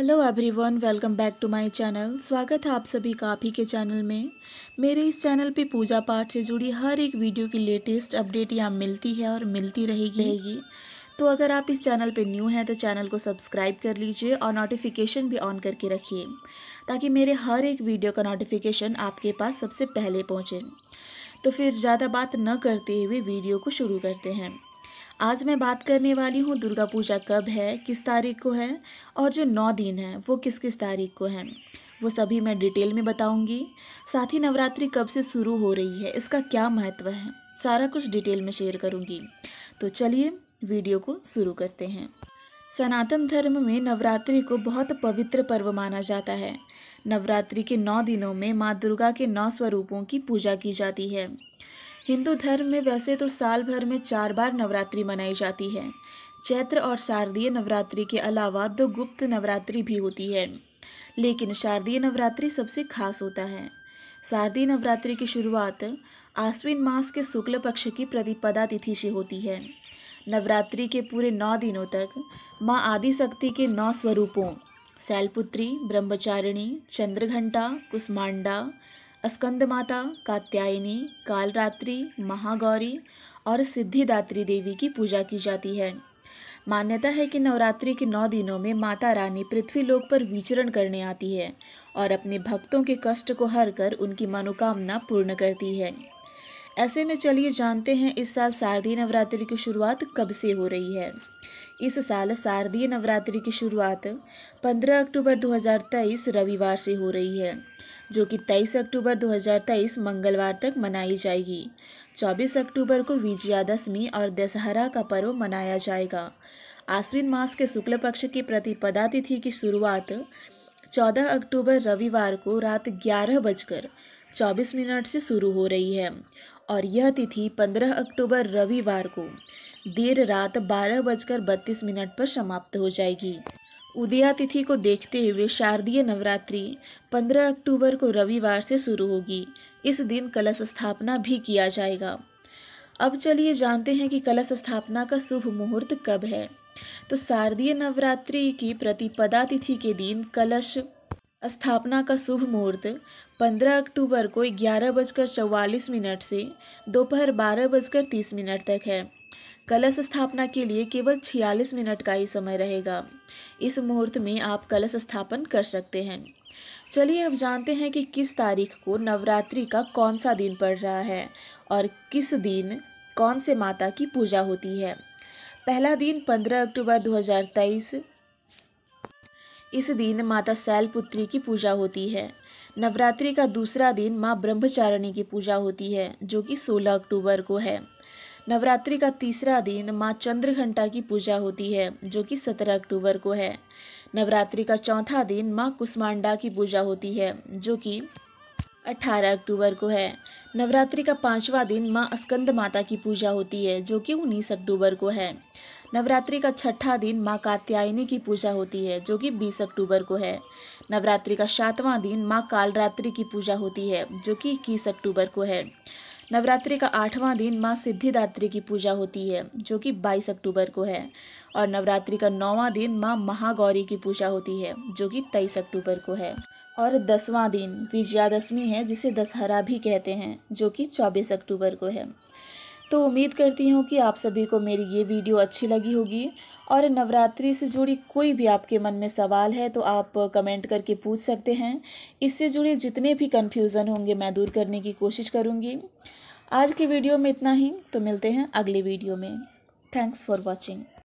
hello everyone welcome back to my channel स्वागत है आप सभी का आप ही के चैनल में मेरे इस चैनल पे पूजा पाठ से जुड़ी हर एक वीडियो की लेटेस्ट अपडेट यहाँ मिलती है और मिलती रहेगी रहेगी तो अगर आप इस चैनल पे न्यू हैं तो चैनल को सब्सक्राइब कर लीजिए और नोटिफिकेशन भी ऑन करके रखिए ताकि मेरे हर एक वीडियो का नोटिफिकेशन आपके पास सबसे पहले पहुँचे तो फिर ज़्यादा बात न करते हुए वीडियो को शुरू करते हैं आज मैं बात करने वाली हूँ दुर्गा पूजा कब है किस तारीख को है और जो नौ दिन है वो किस किस तारीख को है वो सभी मैं डिटेल में बताऊँगी साथ ही नवरात्रि कब से शुरू हो रही है इसका क्या महत्व है सारा कुछ डिटेल में शेयर करूँगी तो चलिए वीडियो को शुरू करते हैं सनातन धर्म में नवरात्रि को बहुत पवित्र पर्व माना जाता है नवरात्रि के नौ दिनों में माँ दुर्गा के नौ स्वरूपों की पूजा की जाती है हिंदू धर्म में वैसे तो साल भर में चार बार नवरात्रि मनाई जाती है चैत्र और शारदीय नवरात्रि के अलावा दो गुप्त नवरात्रि भी होती है लेकिन शारदीय नवरात्रि सबसे खास होता है शारदीय नवरात्रि की शुरुआत आश्विन मास के शुक्ल पक्ष की प्रतिपदा तिथि से होती है नवरात्रि के पूरे नौ दिनों तक माँ आदिशक्ति के नौ स्वरूपों शैलपुत्री ब्रह्मचारिणी चंद्रघंटा कुष्मांडा स्कंदमाता कात्यायनी कालरात्रि महागौरी और सिद्धिदात्री देवी की पूजा की जाती है मान्यता है कि नवरात्रि के नौ दिनों में माता रानी पृथ्वी लोक पर विचरण करने आती है और अपने भक्तों के कष्ट को हर कर उनकी मनोकामना पूर्ण करती है ऐसे में चलिए जानते हैं इस साल शारदीय नवरात्रि की शुरुआत कब से हो रही है इस साल शारदीय नवरात्रि की शुरुआत 15 अक्टूबर 2023 रविवार से हो रही है जो कि 23 अक्टूबर 2023 मंगलवार तक मनाई जाएगी 24 अक्टूबर को विजयादशमी और दशहरा का पर्व मनाया जाएगा आश्विन मास के शुक्ल पक्ष की प्रतिपदा तिथि की शुरुआत 14 अक्टूबर रविवार को रात ग्यारह बजकर चौबीस मिनट से शुरू हो रही है और यह तिथि 15 अक्टूबर रविवार को देर रात बारह बजकर बत्तीस मिनट पर समाप्त हो जाएगी उदया तिथि को देखते हुए शारदीय नवरात्रि 15 अक्टूबर को रविवार से शुरू होगी इस दिन कलश स्थापना भी किया जाएगा अब चलिए जानते हैं कि कलश स्थापना का शुभ मुहूर्त कब है तो शारदीय नवरात्रि की प्रतिपदा तिथि के दिन कलश स्थापना का शुभ मुहूर्त 15 अक्टूबर को ग्यारह बजकर चौवालीस मिनट से दोपहर बारह बजकर तीस मिनट तक है कलश स्थापना के लिए केवल 46 मिनट का ही समय रहेगा इस मुहूर्त में आप कलश स्थापन कर सकते हैं चलिए अब जानते हैं कि किस तारीख को नवरात्रि का कौन सा दिन पड़ रहा है और किस दिन कौन से माता की पूजा होती है पहला दिन 15 अक्टूबर 2023 इस दिन माता शैलपुत्री की पूजा होती है नवरात्रि का दूसरा दिन माँ ब्रह्मचारिणी की पूजा होती है जो कि 16 अक्टूबर को है नवरात्रि का तीसरा दिन माँ चंद्रघंटा की पूजा होती है जो कि 17 अक्टूबर को है नवरात्रि का चौथा दिन माँ कुष्मांडा की पूजा होती है जो कि 18 अक्टूबर को है नवरात्रि का पांचवा दिन माँ स्कंद माता की पूजा होती है जो कि 19 अक्टूबर को है नवरात्रि का छठा दिन माँ कात्यायनी की पूजा होती है जो कि 20 अक्टूबर को है नवरात्रि का सातवां दिन माँ कालरात्रि की पूजा होती है जो कि इक्कीस अक्टूबर को है नवरात्रि का आठवां दिन माँ सिद्धिदात्री की पूजा होती है जो कि 22 अक्टूबर को है और नवरात्रि का नौवां दिन माँ महागौरी की पूजा होती है जो कि 23 अक्टूबर को है और दसवां दिन विजयादशमी है जिसे दशहरा भी कहते हैं जो कि 24 अक्टूबर को है तो उम्मीद करती हूँ कि आप सभी को मेरी ये वीडियो अच्छी लगी होगी और नवरात्रि से जुड़ी कोई भी आपके मन में सवाल है तो आप कमेंट करके पूछ सकते हैं इससे जुड़े जितने भी कन्फ्यूज़न होंगे मैं दूर करने की कोशिश करूँगी आज की वीडियो में इतना ही तो मिलते हैं अगले वीडियो में थैंक्स फॉर वॉचिंग